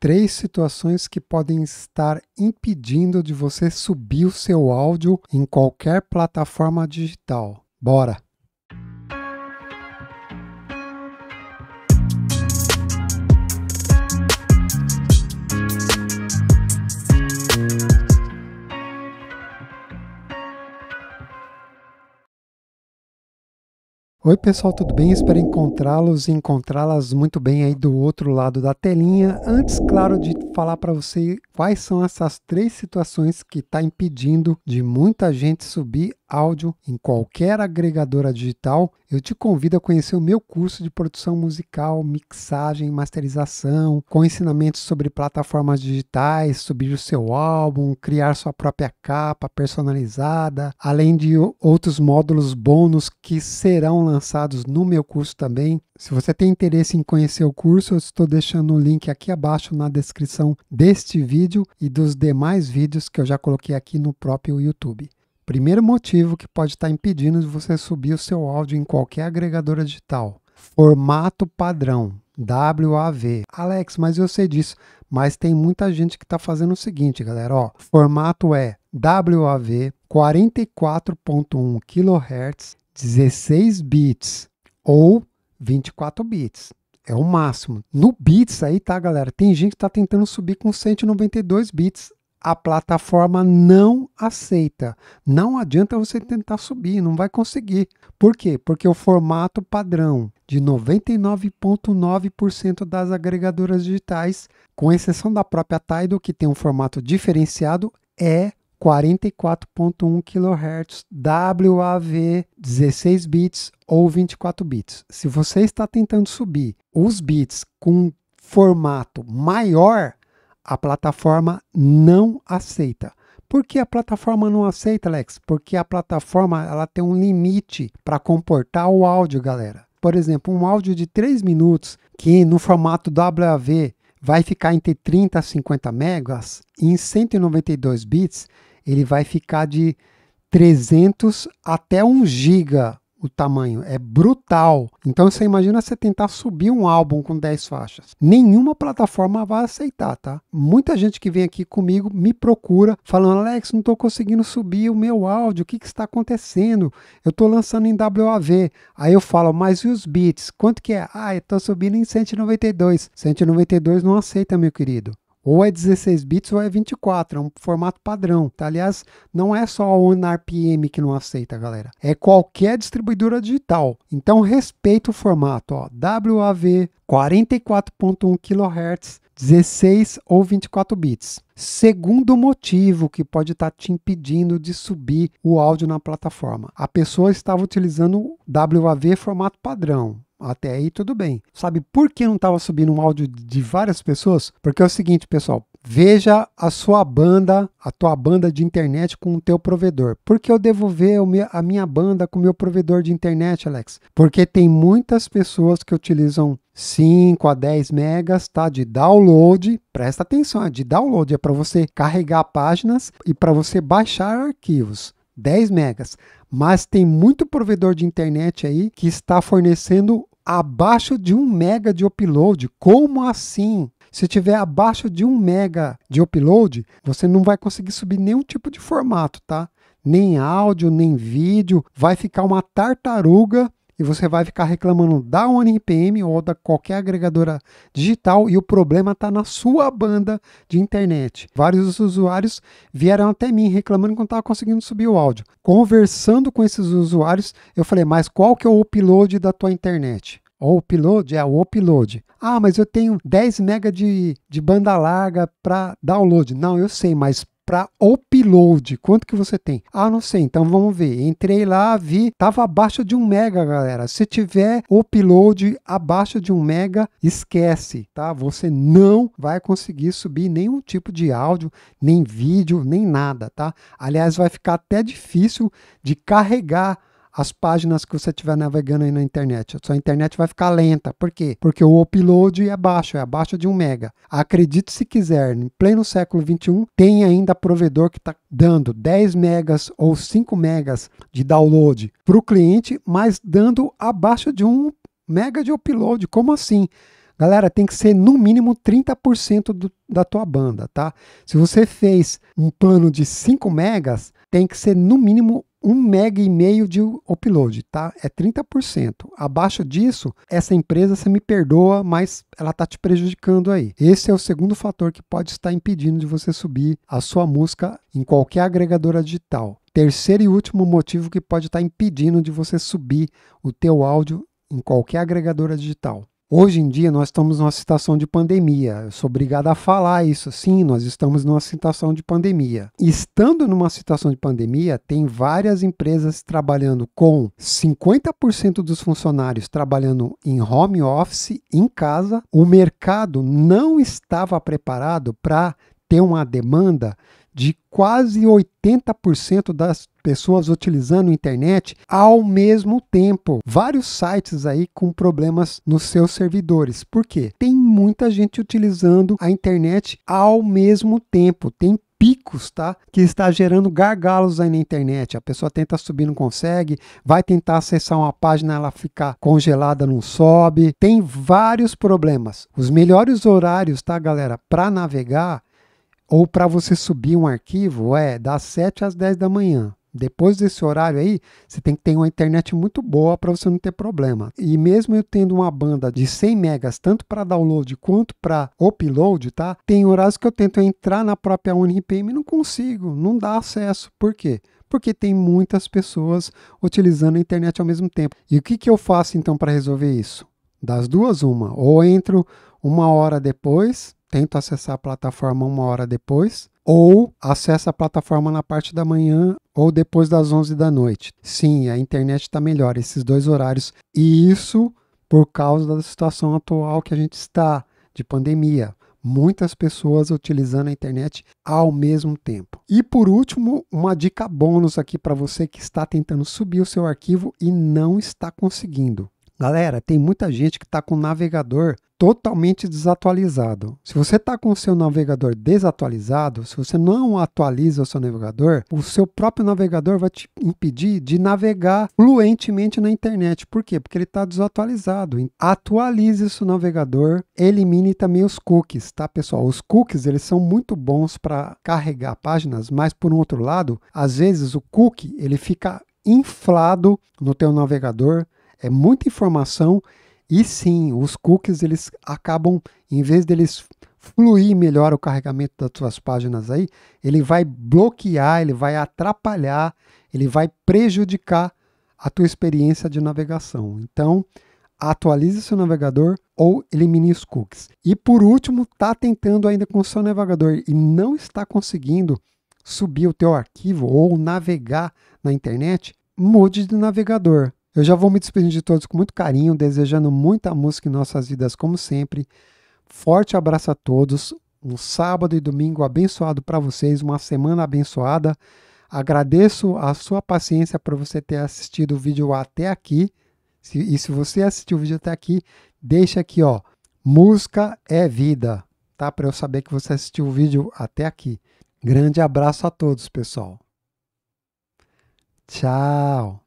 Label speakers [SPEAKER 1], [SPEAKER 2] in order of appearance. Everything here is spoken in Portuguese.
[SPEAKER 1] três situações que podem estar impedindo de você subir o seu áudio em qualquer plataforma digital. Bora! Oi, pessoal, tudo bem? Espero encontrá-los e encontrá-las muito bem aí do outro lado da telinha. Antes, claro, de falar para você quais são essas três situações que está impedindo de muita gente subir áudio em qualquer agregadora digital, eu te convido a conhecer o meu curso de produção musical, mixagem, masterização, com ensinamentos sobre plataformas digitais, subir o seu álbum, criar sua própria capa personalizada, além de outros módulos bônus que serão lançados no meu curso também. Se você tem interesse em conhecer o curso, eu estou deixando o link aqui abaixo na descrição deste vídeo e dos demais vídeos que eu já coloquei aqui no próprio YouTube. Primeiro motivo que pode estar impedindo de você subir o seu áudio em qualquer agregadora digital: formato padrão, WAV. Alex, mas eu sei disso, mas tem muita gente que está fazendo o seguinte, galera: ó, formato é WAV 44.1 kHz, 16 bits ou 24 bits. É o máximo. No bits aí, tá, galera? Tem gente que está tentando subir com 192 bits a plataforma não aceita. Não adianta você tentar subir, não vai conseguir. Por quê? Porque o formato padrão de 99,9% das agregadoras digitais, com exceção da própria Tidal, que tem um formato diferenciado, é 44.1 kHz WAV 16 bits ou 24 bits. Se você está tentando subir os bits com formato maior, a plataforma não aceita. Por que a plataforma não aceita, Alex? Porque a plataforma ela tem um limite para comportar o áudio, galera. Por exemplo, um áudio de 3 minutos que no formato WAV vai ficar entre 30 a 50 megas, em 192 bits ele vai ficar de 300 até 1 giga o tamanho, é brutal. Então você imagina você tentar subir um álbum com 10 faixas. Nenhuma plataforma vai aceitar, tá? Muita gente que vem aqui comigo me procura falando: "Alex, não estou conseguindo subir o meu áudio. O que, que está acontecendo? Eu estou lançando em WAV". Aí eu falo: "Mas e os bits? Quanto que é?". "Ah, eu tô subindo em 192". 192 não aceita, meu querido. Ou é 16 bits ou é 24, é um formato padrão. Tá? Aliás, não é só a OneRPM que não aceita, galera. É qualquer distribuidora digital. Então respeita o formato, ó, WAV 44.1 kHz, 16 ou 24 bits. Segundo motivo que pode estar tá te impedindo de subir o áudio na plataforma. A pessoa estava utilizando WAV formato padrão. Até aí tudo bem. Sabe por que não estava subindo um áudio de várias pessoas? Porque é o seguinte, pessoal, veja a sua banda, a tua banda de internet com o teu provedor. Por que eu devo ver a minha banda com o meu provedor de internet, Alex? Porque tem muitas pessoas que utilizam 5 a 10 megas, tá? De download. Presta atenção, é de download é para você carregar páginas e para você baixar arquivos. 10 megas, mas tem muito provedor de internet aí que está fornecendo abaixo de 1 mega de upload. Como assim? Se tiver abaixo de 1 mega de upload, você não vai conseguir subir nenhum tipo de formato, tá? Nem áudio, nem vídeo, vai ficar uma tartaruga e você vai ficar reclamando da OneRPM ou da qualquer agregadora digital e o problema está na sua banda de internet. Vários usuários vieram até mim reclamando que não estava conseguindo subir o áudio. Conversando com esses usuários, eu falei, mas qual que é o upload da tua internet? O upload é o upload. Ah, mas eu tenho 10 mega de, de banda larga para download. Não, eu sei, mas para upload. Quanto que você tem? Ah, não sei. Então vamos ver. Entrei lá, vi, tava abaixo de um mega, galera. Se tiver upload abaixo de um mega, esquece, tá? Você não vai conseguir subir nenhum tipo de áudio, nem vídeo, nem nada, tá? Aliás, vai ficar até difícil de carregar as páginas que você estiver navegando aí na internet. A sua internet vai ficar lenta. Por quê? Porque o upload é baixo, é abaixo de 1 mega. Acredite se quiser, em pleno século XXI, tem ainda provedor que está dando 10 megas ou 5 megas de download para o cliente, mas dando abaixo de 1 mega de upload. Como assim? Galera, tem que ser no mínimo 30% do, da tua banda, tá? Se você fez um plano de 5 megas, tem que ser no mínimo 1 mega e meio de upload, tá? É 30%. Abaixo disso, essa empresa você me perdoa, mas ela tá te prejudicando aí. Esse é o segundo fator que pode estar impedindo de você subir a sua música em qualquer agregadora digital. Terceiro e último motivo que pode estar impedindo de você subir o teu áudio em qualquer agregadora digital Hoje em dia, nós estamos numa situação de pandemia. Eu sou obrigado a falar isso. Sim, nós estamos numa situação de pandemia. Estando numa situação de pandemia, tem várias empresas trabalhando com 50% dos funcionários trabalhando em home office, em casa. O mercado não estava preparado para ter uma demanda de quase 80% das pessoas utilizando a internet ao mesmo tempo. Vários sites aí com problemas nos seus servidores. Por quê? Tem muita gente utilizando a internet ao mesmo tempo. Tem picos, tá? Que está gerando gargalos aí na internet. A pessoa tenta subir, não consegue, vai tentar acessar uma página, ela fica congelada, não sobe. Tem vários problemas. Os melhores horários, tá, galera, para navegar ou para você subir um arquivo, é das 7 às 10 da manhã. Depois desse horário aí, você tem que ter uma internet muito boa para você não ter problema. E mesmo eu tendo uma banda de 100 megas, tanto para download quanto para upload, tá? Tem horários que eu tento entrar na própria UniPM e não consigo, não dá acesso. Por quê? Porque tem muitas pessoas utilizando a internet ao mesmo tempo. E o que, que eu faço então para resolver isso? Das duas, uma. Ou entro uma hora depois tento acessar a plataforma uma hora depois, ou acesso a plataforma na parte da manhã ou depois das 11 da noite. Sim, a internet está melhor, esses dois horários. E isso por causa da situação atual que a gente está, de pandemia. Muitas pessoas utilizando a internet ao mesmo tempo. E por último, uma dica bônus aqui para você que está tentando subir o seu arquivo e não está conseguindo. Galera, tem muita gente que está com o navegador totalmente desatualizado. Se você está com o seu navegador desatualizado, se você não atualiza o seu navegador, o seu próprio navegador vai te impedir de navegar fluentemente na internet. Por quê? Porque ele está desatualizado. Atualize o seu navegador, elimine também os cookies, tá, pessoal? Os cookies, eles são muito bons para carregar páginas, mas por um outro lado, às vezes o cookie, ele fica inflado no teu navegador é muita informação e sim, os cookies eles acabam, em vez deles fluir melhor o carregamento das suas páginas aí, ele vai bloquear, ele vai atrapalhar, ele vai prejudicar a tua experiência de navegação. Então, atualize seu navegador ou elimine os cookies. E por último, tá tentando ainda com o seu navegador e não está conseguindo subir o teu arquivo ou navegar na internet, mude de navegador. Eu já vou me despedindo de todos com muito carinho, desejando muita música em nossas vidas, como sempre. Forte abraço a todos. Um sábado e domingo abençoado para vocês, uma semana abençoada. Agradeço a sua paciência por você ter assistido o vídeo até aqui. Se, e se você assistiu o vídeo até aqui, deixa aqui, ó. Música é vida, tá? Para eu saber que você assistiu o vídeo até aqui. Grande abraço a todos, pessoal. Tchau.